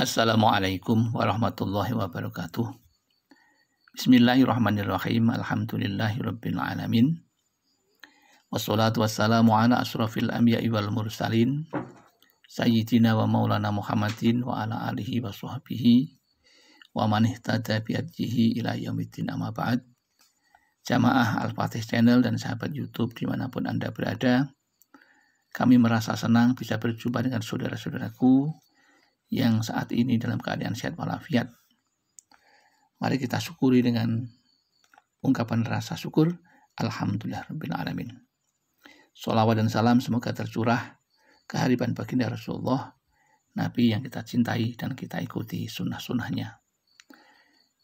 Assalamualaikum warahmatullahi wabarakatuh. Bismillahirrahmanirrahim. Alhamdulillahirrabbilalamin. Wassalatu wassalamu ala asrafil anbiya'i wal mursalin. Sayyidina wa maulana Muhammadin wa ala alihi wa sahbihi wa man ihtada biadjihi ila yaumiddin amma ba'd. Jamaah Al-Fatih Channel dan sahabat Youtube dimanapun Anda berada, kami merasa senang bisa berjumpa dengan saudara-saudaraku yang saat ini dalam keadaan sehat walafiat. Mari kita syukuri dengan ungkapan rasa syukur. Alhamdulillah Rabbil Alamin. Salawat dan salam semoga tercurah kehariban baginda Rasulullah, Nabi yang kita cintai dan kita ikuti sunnah-sunnahnya.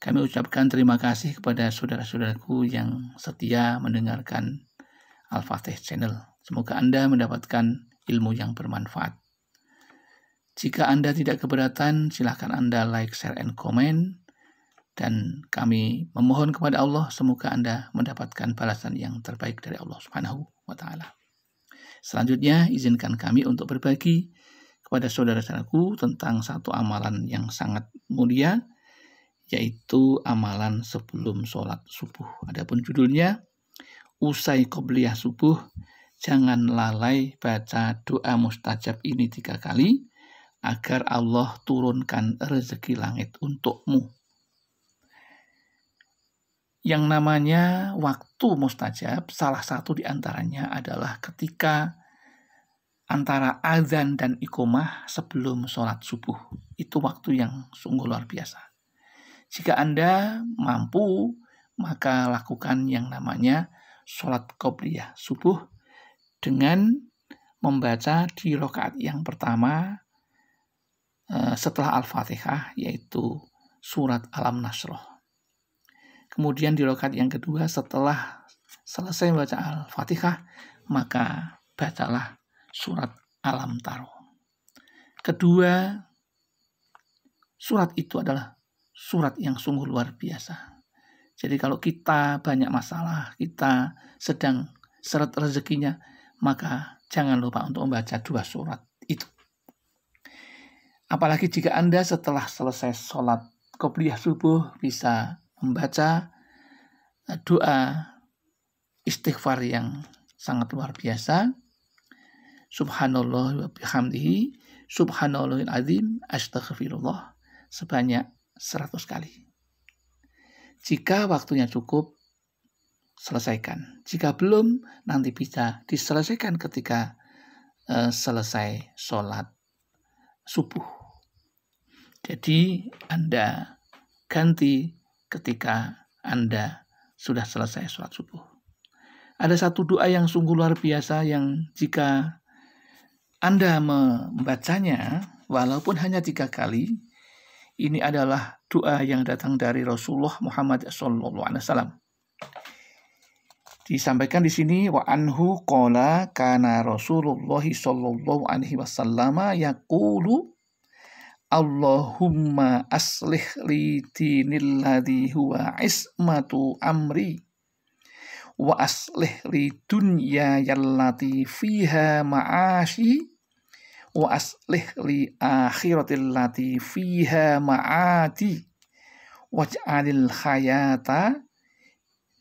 Kami ucapkan terima kasih kepada saudara-saudaraku yang setia mendengarkan Al-Fatih Channel. Semoga Anda mendapatkan ilmu yang bermanfaat. Jika Anda tidak keberatan, silahkan Anda like, share, and comment. Dan kami memohon kepada Allah semoga Anda mendapatkan balasan yang terbaik dari Allah Subhanahu wa taala. Selanjutnya, izinkan kami untuk berbagi kepada saudara-saudaraku tentang satu amalan yang sangat mulia yaitu amalan sebelum sholat subuh. Adapun judulnya usai kobliyah subuh jangan lalai baca doa mustajab ini tiga kali agar Allah turunkan rezeki langit untukmu. Yang namanya waktu mustajab, salah satu di antaranya adalah ketika antara azan dan ikumah sebelum sholat subuh. Itu waktu yang sungguh luar biasa. Jika Anda mampu, maka lakukan yang namanya sholat qobliyah subuh dengan membaca di rokaat yang pertama Eh, setelah Al-Fatihah yaitu surat Alam Nasroh. Kemudian di rokat yang kedua setelah selesai membaca Al-Fatihah maka bacalah surat Alam Taruh. Kedua surat itu adalah surat yang sungguh luar biasa. Jadi kalau kita banyak masalah, kita sedang seret rezekinya, maka jangan lupa untuk membaca dua surat Apalagi jika Anda setelah selesai sholat kopiah subuh bisa membaca eh, doa istighfar yang sangat luar biasa. Subhanallah wa bihamdihi, subhanallahil azim, astaghfirullah sebanyak 100 kali. Jika waktunya cukup, selesaikan. Jika belum, nanti bisa diselesaikan ketika uh, selesai sholat subuh. Jadi Anda ganti ketika Anda sudah selesai sholat subuh. Ada satu doa yang sungguh luar biasa yang jika Anda membacanya, walaupun hanya tiga kali, ini adalah doa yang datang dari Rasulullah Muhammad SAW. Disampaikan di sini wa anhu qala kana Rasulullah sallallahu alaihi wasallam yaqulu Allahumma aslih li dinil ladhi huwa ismatu amri wa aslih li dunya yallati fiha ma'ashi wa aslih li akhiratil lati fiha ma'ati waj'alil hayata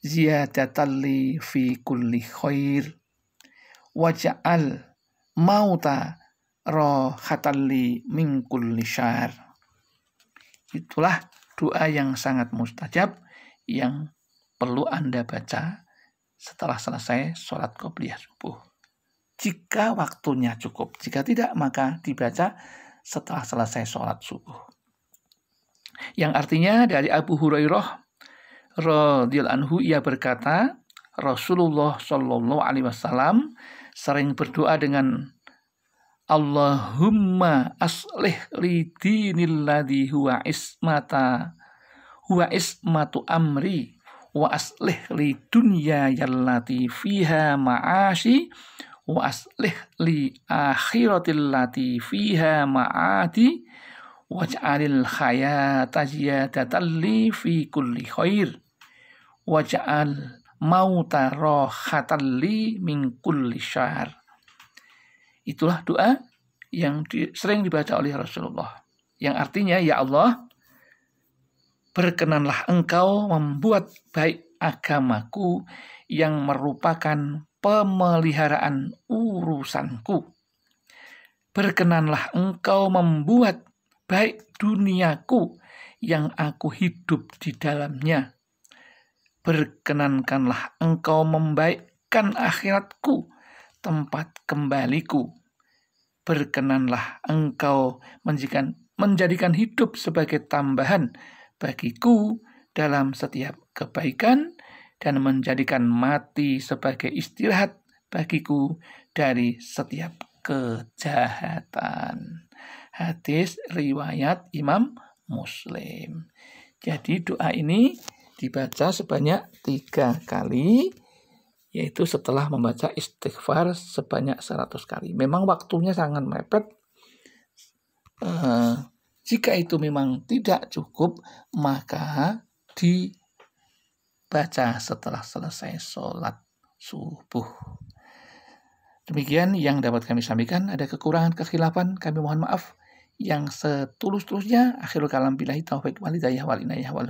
ziyadatalli fi kulli khair waja'al mauta rohatalli min kulli syar. Itulah doa yang sangat mustajab yang perlu Anda baca setelah selesai sholat qobliyah subuh. Jika waktunya cukup, jika tidak maka dibaca setelah selesai sholat subuh. Yang artinya dari Abu Hurairah radhiyallahu anhu ia berkata, Rasulullah Shallallahu alaihi wasallam sering berdoa dengan Allahumma aslih li dinilladhi huwa ismata huwa ismatu amri wa aslih li dunya yallati fiha ma'ashi wa aslih li akhiratil lati fiha ma'ati waj'alil hayata ziyadatan li fi kulli khair waj'al mauta rohatan li min kulli syahr. Itulah doa yang di, sering dibaca oleh Rasulullah. Yang artinya, Ya Allah, berkenanlah engkau membuat baik agamaku yang merupakan pemeliharaan urusanku. Berkenanlah engkau membuat baik duniaku yang aku hidup di dalamnya berkenankanlah engkau membaikkan akhiratku, tempat kembaliku. berkenanlah engkau menjadikan, menjadikan hidup sebagai tambahan bagiku dalam setiap kebaikan dan menjadikan mati sebagai istirahat bagiku dari setiap kejahatan. Hadis riwayat Imam Muslim. Jadi doa ini dibaca sebanyak tiga kali yaitu setelah membaca istighfar sebanyak 100 kali. Memang waktunya sangat mepet. E, jika itu memang tidak cukup, maka dibaca setelah selesai sholat subuh. Demikian yang dapat kami sampaikan. Ada kekurangan, kekhilafan, kami mohon maaf. Yang setulus-tulusnya, akhirul kalam bilahi taufiq walidayah wal inayah Wali